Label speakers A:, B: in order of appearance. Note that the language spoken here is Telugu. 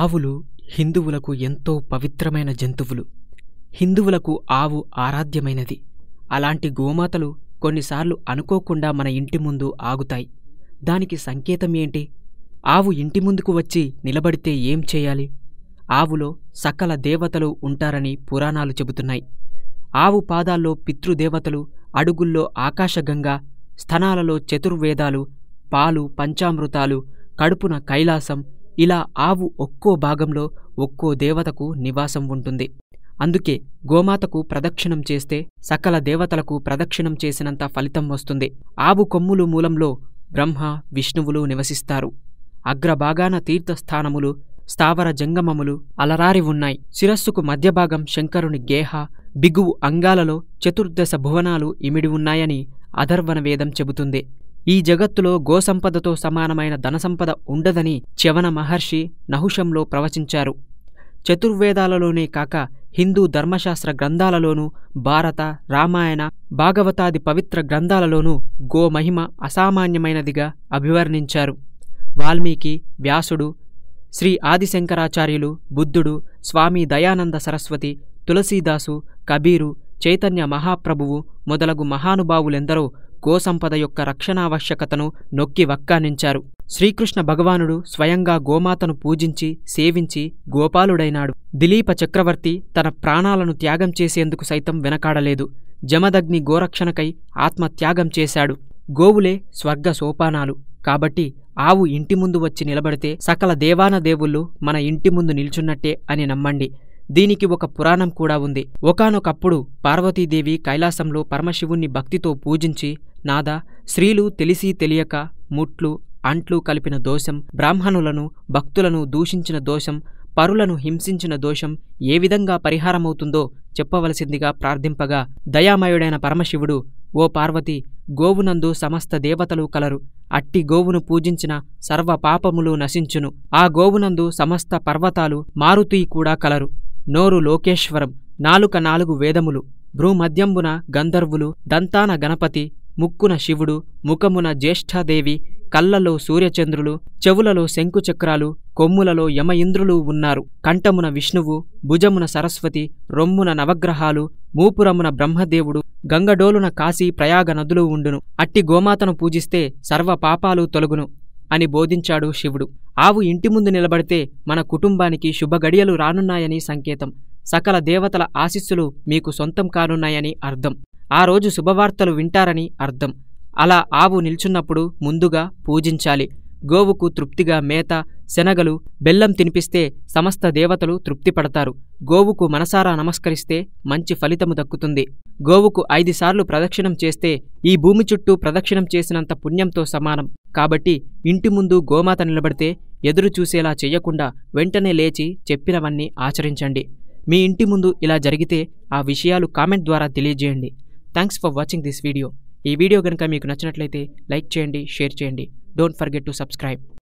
A: ఆవులు హిందువులకు ఎంతో పవిత్రమైన జంతువులు హిందువులకు ఆవు ఆరాధ్యమైనది అలాంటి గోమాతలు కొన్నిసార్లు అనుకోకుండా మన ఇంటి ముందు ఆగుతాయి దానికి సంకేతం ఏంటి ఆవు ఇంటి ముందుకు వచ్చి నిలబడితే ఏం చేయాలి ఆవులో సకల దేవతలు ఉంటారని పురాణాలు చెబుతున్నాయి ఆవు పాదాల్లో పితృదేవతలు అడుగుల్లో ఆకాశగంగా స్థనాలలో చతుర్వేదాలు పాలు పంచామృతాలు కడుపున కైలాసం ఇలా ఆవు ఒక్కో భాగంలో ఒక్కో దేవతకు నివాసం ఉంటుంది అందుకే గోమాతకు ప్రదక్షిణం చేస్తే సకల దేవతలకు ప్రదక్షిణం చేసినంత ఫలితం వస్తుంది ఆవు కొమ్ములు మూలంలో బ్రహ్మ విష్ణువులు నివసిస్తారు అగ్రభాగాన తీర్థస్థానములు స్థావర జంగమములు అలరారి ఉన్నాయి శిరస్సుకు మధ్యభాగం శంకరుని గేహ బిగువు అంగాలలో చతుర్దశ భువనాలు ఇమిడి ఉన్నాయని అధర్వణ వేదం చెబుతుంది ఈ జగత్తులో గోసంపదతో సమానమైన ధనసంపద ఉండదని చ్యవన మహర్షి నహుషంలో ప్రవచించారు చతుర్వేదాలలోనే కాక హిందూ ధర్మశాస్త్ర గ్రంథాలలోనూ భారత రామాయణ భాగవతాది పవిత్ర గ్రంథాలలోనూ గోమహిమ అసామాన్యమైనదిగా అభివర్ణించారు వాల్మీకి వ్యాసుడు శ్రీ ఆదిశంకరాచార్యులు బుద్ధుడు స్వామి దయానంద సరస్వతి తులసీదాసు కబీరు చైతన్య మహాప్రభువు మొదలగు మహానుభావులెందరో గోసంపద యొక్క రక్షణావశ్యకతను నొక్కి వక్కానించారు శ్రీకృష్ణ భగవానుడు స్వయంగా గోమాతను పూజించి సేవించి గోపాలుడైనాడు దిలీప చక్రవర్తి తన ప్రాణాలను త్యాగం చేసేందుకు సైతం వెనకాడలేదు జమదగ్ని గోరక్షణకై ఆత్మత్యాగం చేశాడు గోవులే స్వర్గ సోపానాలు కాబట్టి ఆవు ఇంటి ముందు వచ్చి నిలబడితే సకల దేవాన దేవుళ్ళు మన ఇంటి ముందు నిల్చున్నట్టే అని నమ్మండి దీనికి ఒక పురాణం కూడా ఉంది ఒకనొకప్పుడు పార్వతీదేవి కైలాసంలో పరమశివుణ్ణి భక్తితో పూజించి నాద స్త్రీలు తెలిసి తెలియక ముట్లు అంట్లు కలిపిన దోషం బ్రాహ్మణులను భక్తులను దూషించిన దోషం పరులను హింసించిన దోషం ఏ విధంగా పరిహారమవుతుందో చెప్పవలసిందిగా ప్రార్థింపగా దయామయుడైన పరమశివుడు ఓ పార్వతి గోవునందు సమస్త దేవతలు కలరు అట్టి గోవును పూజించిన సర్వ పాపములు నశించును ఆ గోవునందు సమస్త పర్వతాలు మారుతీ కూడా కలరు నోరు లోకేశ్వరం నాలుక నాలుగు వేదములు భ్రూమద్యంబున గంధర్వులు దంతాన గణపతి ముక్కున శివుడు ముఖమున జ్యేష్ఠాదేవి కళ్ళలో సూర్యచంద్రులు చెవులలో శంకుచక్రాలు కొమ్ములలో యమయింద్రులు ఉన్నారు కంఠమున విష్ణువు భుజమున సరస్వతి రొమ్మున నవగ్రహాలు మూపురమున బ్రహ్మదేవుడు గంగడోలున కాశీ ప్రయాగ నదులు ఉండును అట్టి గోమాతను పూజిస్తే సర్వ పాపాలు తొలగును అని బోధించాడు శివుడు ఆవు ఇంటి ముందు నిలబడితే మన కుటుంబానికి శుభగడియలు రానున్నాయని సంకేతం సకల దేవతల ఆశీస్సులు మీకు సొంతం కానున్నాయని అర్థం ఆ రోజు శుభవార్తలు వింటారని అర్థం అలా ఆవు నిల్చున్నప్పుడు ముందుగా పూజించాలి గోవుకు తృప్తిగా మేత శనగలు బెల్లం తినిపిస్తే సమస్త దేవతలు తృప్తిపడతారు గోవుకు మనసారా నమస్కరిస్తే మంచి ఫలితము దక్కుతుంది గోవుకు ఐదుసార్లు ప్రదక్షిణం చేస్తే ఈ భూమి చుట్టూ ప్రదక్షిణం చేసినంత పుణ్యంతో సమానం కాబట్టి ఇంటి ముందు గోమాత నిలబడితే ఎదురు చూసేలా చెయ్యకుండా వెంటనే లేచి చెప్పినవన్నీ ఆచరించండి మీ ఇంటి ముందు ఇలా జరిగితే ఆ విషయాలు కామెంట్ ద్వారా తెలియజేయండి thanks for watching this video ఈ వీడియో కనుక మీకు నచ్చినట్లయితే లైక్ చేయండి షేర్ చేయండి డోంట్ ఫర్గెట్ టు సబ్స్క్రైబ్